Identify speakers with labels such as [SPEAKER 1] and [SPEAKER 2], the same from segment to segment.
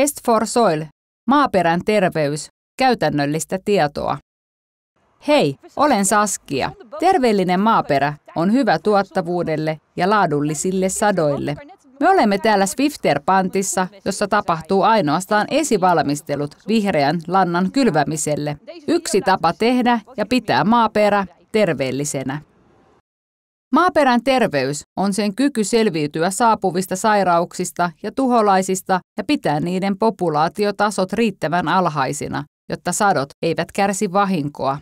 [SPEAKER 1] Fest for Soil, maaperän terveys, käytännöllistä tietoa. Hei, olen Saskia. Terveellinen maaperä on hyvä tuottavuudelle ja laadullisille sadoille. Me olemme täällä Swifter-pantissa, jossa tapahtuu ainoastaan esivalmistelut vihreän lannan kylvämiselle. Yksi tapa tehdä ja pitää maaperä terveellisenä. Maaperän terveys on sen kyky selviytyä saapuvista sairauksista ja tuholaisista ja pitää niiden populaatiotasot riittävän alhaisina, jotta sadot eivät kärsi vahinkoa.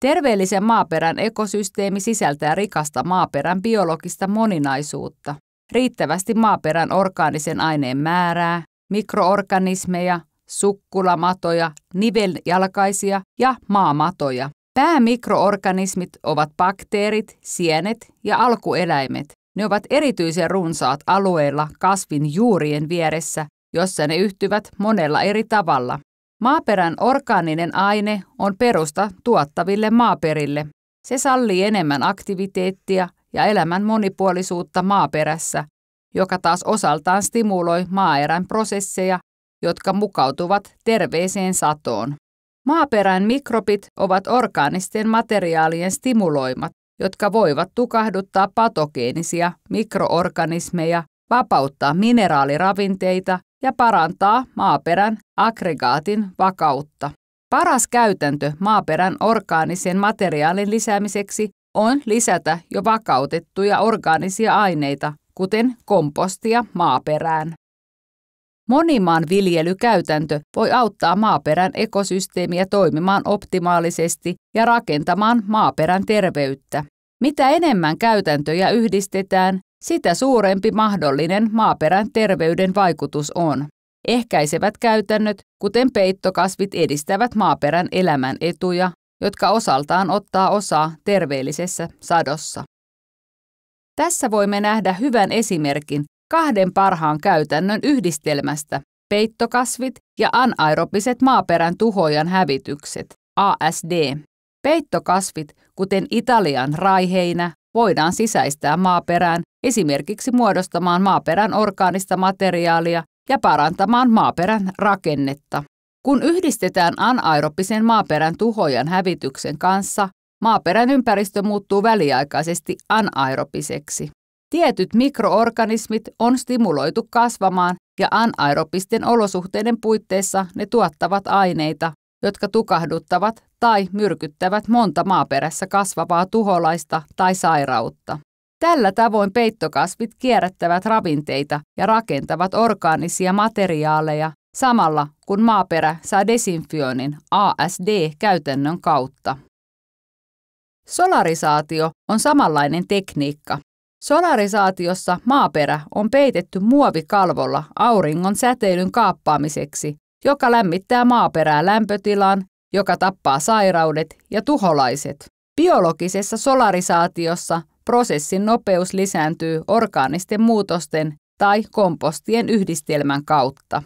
[SPEAKER 1] Terveellisen maaperän ekosysteemi sisältää rikasta maaperän biologista moninaisuutta, riittävästi maaperän orgaanisen aineen määrää, mikroorganismeja, sukkulamatoja, niveljalkaisia ja maamatoja. Päämikroorganismit ovat bakteerit, sienet ja alkueläimet. Ne ovat erityisen runsaat alueilla kasvin juurien vieressä, jossa ne yhtyvät monella eri tavalla. Maaperän orgaaninen aine on perusta tuottaville maaperille. Se sallii enemmän aktiviteettia ja elämän monipuolisuutta maaperässä, joka taas osaltaan stimuloi maaerän prosesseja, jotka mukautuvat terveeseen satoon. Maaperän mikrobit ovat orgaanisten materiaalien stimuloimat, jotka voivat tukahduttaa patogeenisia mikroorganismeja, vapauttaa mineraaliravinteita ja parantaa maaperän aggregaatin vakautta. Paras käytäntö maaperän orgaanisen materiaalin lisäämiseksi on lisätä jo vakautettuja orgaanisia aineita, kuten kompostia maaperään. Monimaan viljelykäytäntö voi auttaa maaperän ekosysteemiä toimimaan optimaalisesti ja rakentamaan maaperän terveyttä. Mitä enemmän käytäntöjä yhdistetään, sitä suurempi mahdollinen maaperän terveyden vaikutus on. Ehkäisevät käytännöt, kuten peittokasvit, edistävät maaperän elämän etuja, jotka osaltaan ottaa osaa terveellisessä sadossa. Tässä voimme nähdä hyvän esimerkin kahden parhaan käytännön yhdistelmästä, peittokasvit ja anaerobiset maaperän tuhojan hävitykset, ASD. Peittokasvit, kuten Italian raiheinä, voidaan sisäistää maaperään esimerkiksi muodostamaan maaperän orgaanista materiaalia ja parantamaan maaperän rakennetta. Kun yhdistetään anaerobisen maaperän tuhojan hävityksen kanssa, maaperän ympäristö muuttuu väliaikaisesti anaerobiseksi. Tietyt mikroorganismit on stimuloitu kasvamaan ja anaerobisten olosuhteiden puitteissa ne tuottavat aineita, jotka tukahduttavat tai myrkyttävät monta maaperässä kasvavaa tuholaista tai sairautta. Tällä tavoin peittokasvit kierrättävät ravinteita ja rakentavat orgaanisia materiaaleja samalla kun maaperä saa desinfioinnin ASD-käytännön kautta. Solarisaatio on samanlainen tekniikka, Solarisaatiossa maaperä on peitetty muovikalvolla auringon säteilyn kaappaamiseksi, joka lämmittää maaperää lämpötilaan, joka tappaa sairaudet ja tuholaiset. Biologisessa solarisaatiossa prosessin nopeus lisääntyy orgaanisten muutosten tai kompostien yhdistelmän kautta.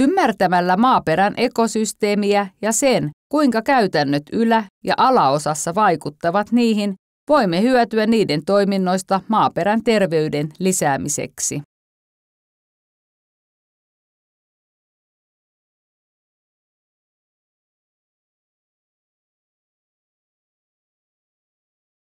[SPEAKER 1] Ymmärtämällä maaperän ekosysteemiä ja sen, kuinka käytännöt ylä- ja alaosassa vaikuttavat niihin, Voimme hyötyä niiden toiminnoista maaperän terveyden lisäämiseksi.